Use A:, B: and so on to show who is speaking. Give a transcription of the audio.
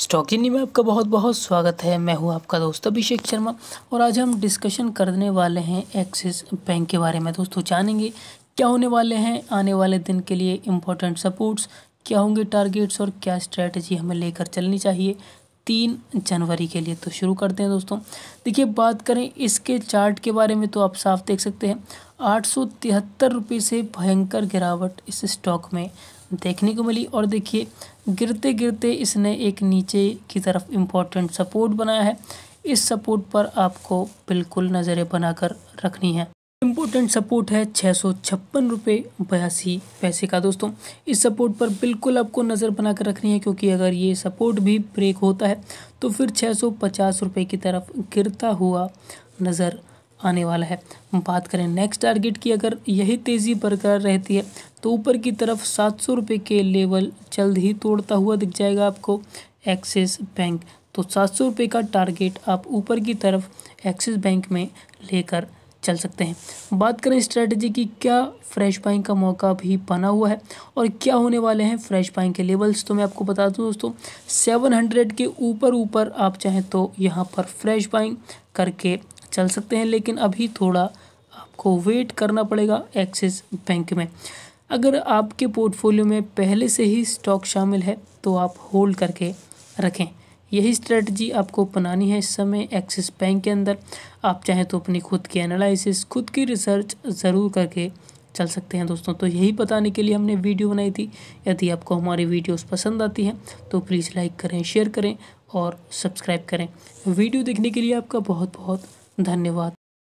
A: stock इंडी में आपका बहुत बहुत स्वागत है मैं हूं आपका दोस्त अभिषेक शर्मा और आज हम डिस्कशन करने वाले हैं एक्सिस बैंक के बारे में दोस्तों जानेंगे क्या होने वाले हैं आने वाले दिन के लिए इम्पोर्टेंट सपोर्ट्स क्या होंगे टारगेट्स और क्या स्ट्रैटेजी हमें लेकर चलनी चाहिए तीन जनवरी के लिए तो शुरू करते हैं दोस्तों देखिए बात करें इसके चार्ट के बारे में तो आप साफ देख सकते हैं आठ सौ तिहत्तर रुपये से भयंकर गिरावट इस स्टॉक में देखने को मिली और देखिए गिरते गिरते इसने एक नीचे की तरफ इम्पोर्टेंट सपोर्ट बनाया है इस सपोर्ट पर आपको बिल्कुल नज़रें बनाकर रखनी है इम्पोर्टेंट सपोर्ट है छः सौ छप्पन रुपये बयासी पैसे का दोस्तों इस सपोर्ट पर बिल्कुल आपको नज़र बनाकर रखनी है क्योंकि अगर ये सपोर्ट भी ब्रेक होता है तो फिर छः सौ पचास रुपये की तरफ गिरता हुआ नज़र आने वाला है बात करें नेक्स्ट टारगेट की अगर यही तेज़ी बरकरार रहती है तो ऊपर की तरफ सात सौ रुपये के लेवल जल्द ही तोड़ता हुआ दिख जाएगा आपको एक्सिस बैंक तो सात सौ रुपये का टारगेट आप ऊपर की तरफ एक्सिस बैंक में लेकर चल सकते हैं बात करें स्ट्रेटजी की क्या फ्रेश बाइंग का मौका भी बना हुआ है और क्या होने वाले हैं फ्रेश बाइंग के लेवल्स तो मैं आपको बता दूं दोस्तों सेवन हंड्रेड के ऊपर ऊपर आप चाहें तो यहाँ पर फ्रेश बाइंग करके चल सकते हैं लेकिन अभी थोड़ा आपको वेट करना पड़ेगा एक्सिस बैंक में अगर आपके पोर्टफोलियो में पहले से ही स्टॉक शामिल है तो आप होल्ड करके रखें यही स्ट्रेटजी आपको अपनानी है इस समय एक्सिस बैंक के अंदर आप चाहें तो अपनी खुद की एनालिसिस खुद की रिसर्च ज़रूर करके चल सकते हैं दोस्तों तो यही बताने के लिए हमने वीडियो बनाई थी यदि आपको हमारी वीडियोस पसंद आती हैं तो प्लीज़ लाइक करें शेयर करें और सब्सक्राइब करें वीडियो देखने के लिए आपका बहुत बहुत धन्यवाद